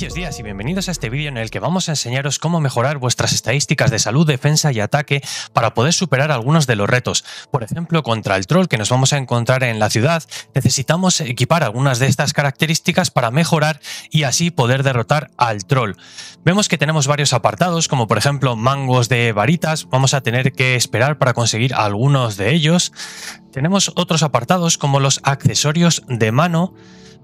días y bienvenidos a este vídeo en el que vamos a enseñaros cómo mejorar vuestras estadísticas de salud, defensa y ataque para poder superar algunos de los retos. Por ejemplo, contra el troll que nos vamos a encontrar en la ciudad, necesitamos equipar algunas de estas características para mejorar y así poder derrotar al troll. Vemos que tenemos varios apartados, como por ejemplo mangos de varitas, vamos a tener que esperar para conseguir algunos de ellos. Tenemos otros apartados como los accesorios de mano,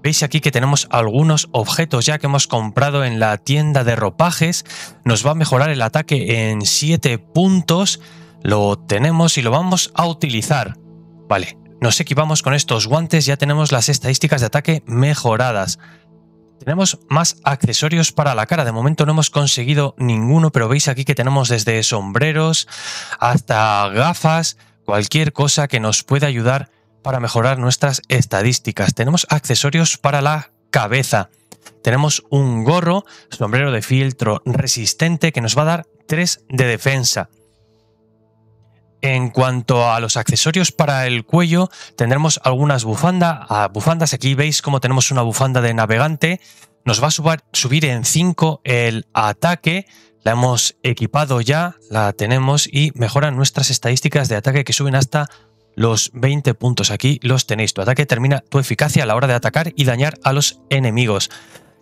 Veis aquí que tenemos algunos objetos ya que hemos comprado en la tienda de ropajes. Nos va a mejorar el ataque en 7 puntos. Lo tenemos y lo vamos a utilizar. Vale, nos equipamos con estos guantes. Ya tenemos las estadísticas de ataque mejoradas. Tenemos más accesorios para la cara. De momento no hemos conseguido ninguno, pero veis aquí que tenemos desde sombreros hasta gafas, cualquier cosa que nos pueda ayudar para mejorar nuestras estadísticas. Tenemos accesorios para la cabeza. Tenemos un gorro, sombrero de filtro resistente que nos va a dar 3 de defensa. En cuanto a los accesorios para el cuello, tendremos algunas bufanda, ah, bufandas. Aquí veis cómo tenemos una bufanda de navegante. Nos va a subir en 5 el ataque. La hemos equipado ya, la tenemos y mejoran nuestras estadísticas de ataque que suben hasta los 20 puntos aquí los tenéis. Tu ataque termina tu eficacia a la hora de atacar y dañar a los enemigos.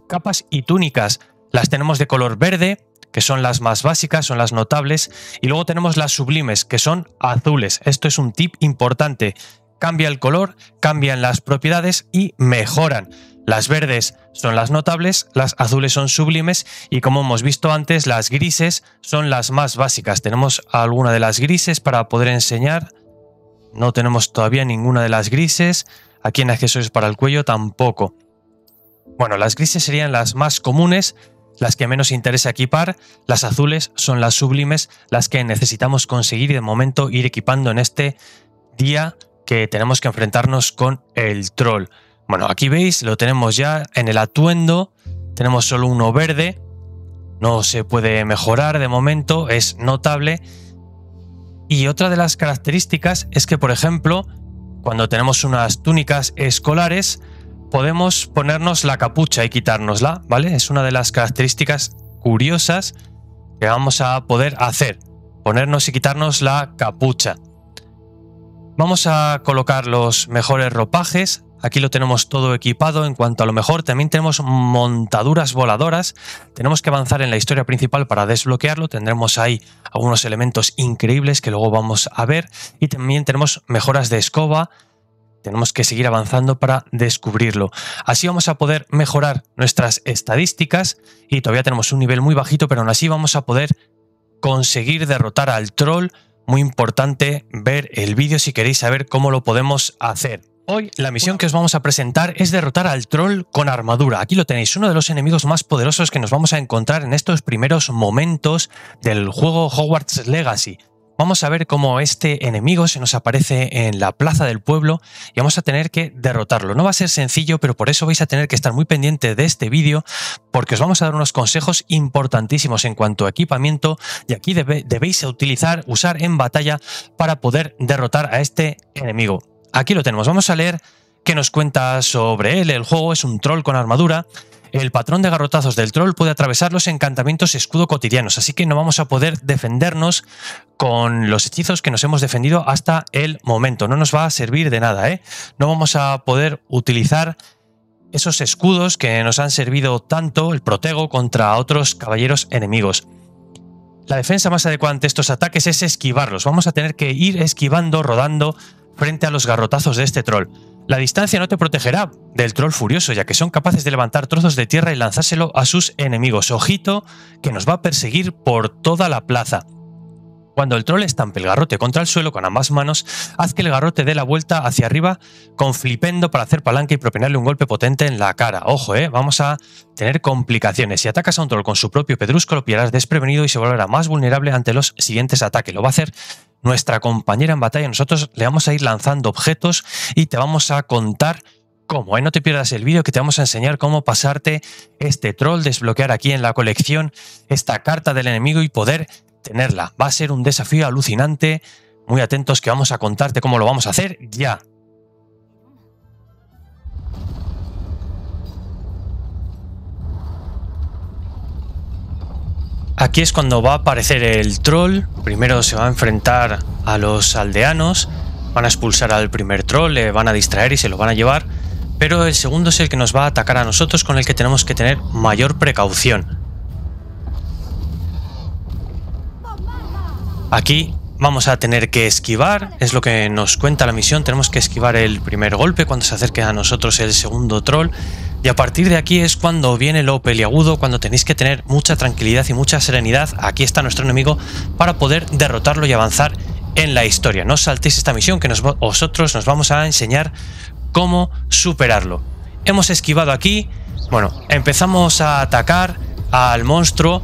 Capas y túnicas. Las tenemos de color verde, que son las más básicas, son las notables. Y luego tenemos las sublimes, que son azules. Esto es un tip importante. Cambia el color, cambian las propiedades y mejoran. Las verdes son las notables, las azules son sublimes y como hemos visto antes, las grises son las más básicas. Tenemos alguna de las grises para poder enseñar. No tenemos todavía ninguna de las grises. Aquí en accesorios para el cuello tampoco. Bueno, las grises serían las más comunes, las que menos interesa equipar, las azules son las sublimes, las que necesitamos conseguir de momento ir equipando en este día que tenemos que enfrentarnos con el troll. Bueno, aquí veis, lo tenemos ya en el atuendo, tenemos solo uno verde, no se puede mejorar de momento, es notable y otra de las características es que, por ejemplo, cuando tenemos unas túnicas escolares, podemos ponernos la capucha y quitárnosla, ¿vale? Es una de las características curiosas que vamos a poder hacer, ponernos y quitarnos la capucha. Vamos a colocar los mejores ropajes Aquí lo tenemos todo equipado. En cuanto a lo mejor, también tenemos montaduras voladoras. Tenemos que avanzar en la historia principal para desbloquearlo. Tendremos ahí algunos elementos increíbles que luego vamos a ver. Y también tenemos mejoras de escoba. Tenemos que seguir avanzando para descubrirlo. Así vamos a poder mejorar nuestras estadísticas. Y todavía tenemos un nivel muy bajito, pero aún así vamos a poder conseguir derrotar al troll. Muy importante ver el vídeo si queréis saber cómo lo podemos hacer. Hoy la misión que os vamos a presentar es derrotar al troll con armadura. Aquí lo tenéis, uno de los enemigos más poderosos que nos vamos a encontrar en estos primeros momentos del juego Hogwarts Legacy. Vamos a ver cómo este enemigo se nos aparece en la plaza del pueblo y vamos a tener que derrotarlo. No va a ser sencillo, pero por eso vais a tener que estar muy pendiente de este vídeo porque os vamos a dar unos consejos importantísimos en cuanto a equipamiento y aquí debéis utilizar, usar en batalla para poder derrotar a este enemigo. Aquí lo tenemos, vamos a leer qué nos cuenta sobre él. El juego es un troll con armadura. El patrón de garrotazos del troll puede atravesar los encantamientos escudo cotidianos, así que no vamos a poder defendernos con los hechizos que nos hemos defendido hasta el momento. No nos va a servir de nada, ¿eh? No vamos a poder utilizar esos escudos que nos han servido tanto el protego contra otros caballeros enemigos. La defensa más adecuada ante estos ataques es esquivarlos. Vamos a tener que ir esquivando, rodando frente a los garrotazos de este troll. La distancia no te protegerá del troll furioso, ya que son capaces de levantar trozos de tierra y lanzárselo a sus enemigos. Ojito, que nos va a perseguir por toda la plaza. Cuando el troll estampe el garrote contra el suelo con ambas manos, haz que el garrote dé la vuelta hacia arriba con flipendo para hacer palanca y propinarle un golpe potente en la cara. Ojo, eh, vamos a tener complicaciones. Si atacas a un troll con su propio pedrusco, lo pillarás desprevenido y se volverá más vulnerable ante los siguientes ataques. Lo va a hacer nuestra compañera en batalla. Nosotros le vamos a ir lanzando objetos y te vamos a contar cómo. Ahí no te pierdas el vídeo que te vamos a enseñar cómo pasarte este troll, desbloquear aquí en la colección esta carta del enemigo y poder tenerla. Va a ser un desafío alucinante. Muy atentos que vamos a contarte cómo lo vamos a hacer ya. Aquí es cuando va a aparecer el troll. Primero se va a enfrentar a los aldeanos. Van a expulsar al primer troll, le van a distraer y se lo van a llevar. Pero el segundo es el que nos va a atacar a nosotros, con el que tenemos que tener mayor precaución. Aquí Vamos a tener que esquivar, es lo que nos cuenta la misión, tenemos que esquivar el primer golpe cuando se acerque a nosotros el segundo troll y a partir de aquí es cuando viene lo peliagudo, cuando tenéis que tener mucha tranquilidad y mucha serenidad, aquí está nuestro enemigo, para poder derrotarlo y avanzar en la historia. No saltéis esta misión que nosotros nos vamos a enseñar cómo superarlo. Hemos esquivado aquí, bueno, empezamos a atacar al monstruo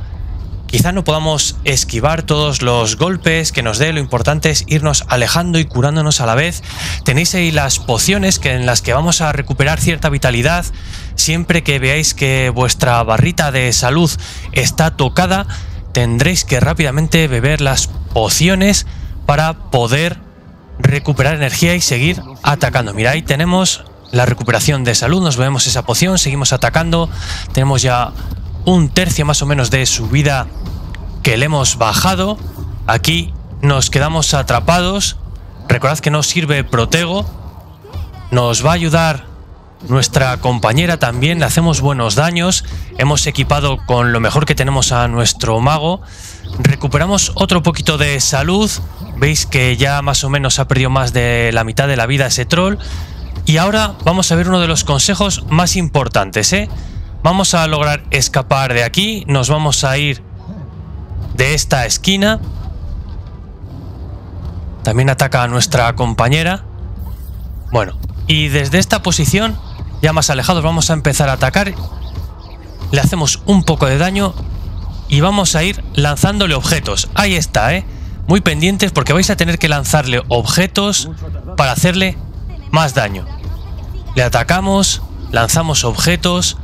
Quizá no podamos esquivar todos los golpes que nos dé, lo importante es irnos alejando y curándonos a la vez. Tenéis ahí las pociones que, en las que vamos a recuperar cierta vitalidad. Siempre que veáis que vuestra barrita de salud está tocada, tendréis que rápidamente beber las pociones para poder recuperar energía y seguir atacando. Mira, ahí tenemos la recuperación de salud, nos bebemos esa poción, seguimos atacando, tenemos ya un tercio más o menos de su vida que le hemos bajado. Aquí nos quedamos atrapados. Recordad que no sirve protego. Nos va a ayudar nuestra compañera también. Le hacemos buenos daños. Hemos equipado con lo mejor que tenemos a nuestro mago. Recuperamos otro poquito de salud. Veis que ya más o menos ha perdido más de la mitad de la vida ese troll. Y ahora vamos a ver uno de los consejos más importantes, ¿eh? Vamos a lograr escapar de aquí. Nos vamos a ir de esta esquina. También ataca a nuestra compañera. Bueno, y desde esta posición, ya más alejados, vamos a empezar a atacar. Le hacemos un poco de daño y vamos a ir lanzándole objetos. Ahí está, ¿eh? Muy pendientes porque vais a tener que lanzarle objetos para hacerle más daño. Le atacamos, lanzamos objetos,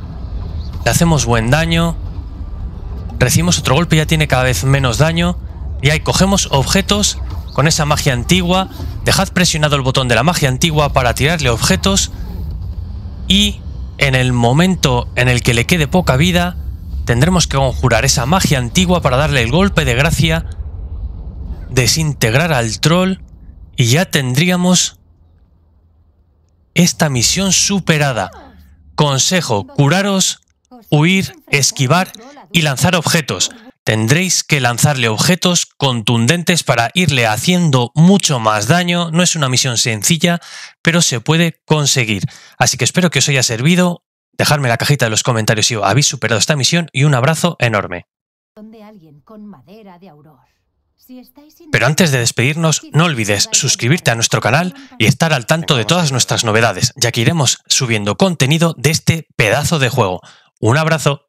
le hacemos buen daño. Recibimos otro golpe, ya tiene cada vez menos daño. Y ahí cogemos objetos con esa magia antigua. Dejad presionado el botón de la magia antigua para tirarle objetos. Y en el momento en el que le quede poca vida, tendremos que conjurar esa magia antigua para darle el golpe de gracia. Desintegrar al troll. Y ya tendríamos esta misión superada. Consejo, curaros huir, esquivar y lanzar objetos. Tendréis que lanzarle objetos contundentes para irle haciendo mucho más daño. No es una misión sencilla, pero se puede conseguir. Así que espero que os haya servido. Dejadme la cajita de los comentarios si habéis superado esta misión y un abrazo enorme. Pero antes de despedirnos, no olvides suscribirte a nuestro canal y estar al tanto de todas nuestras novedades, ya que iremos subiendo contenido de este pedazo de juego. Un abrazo.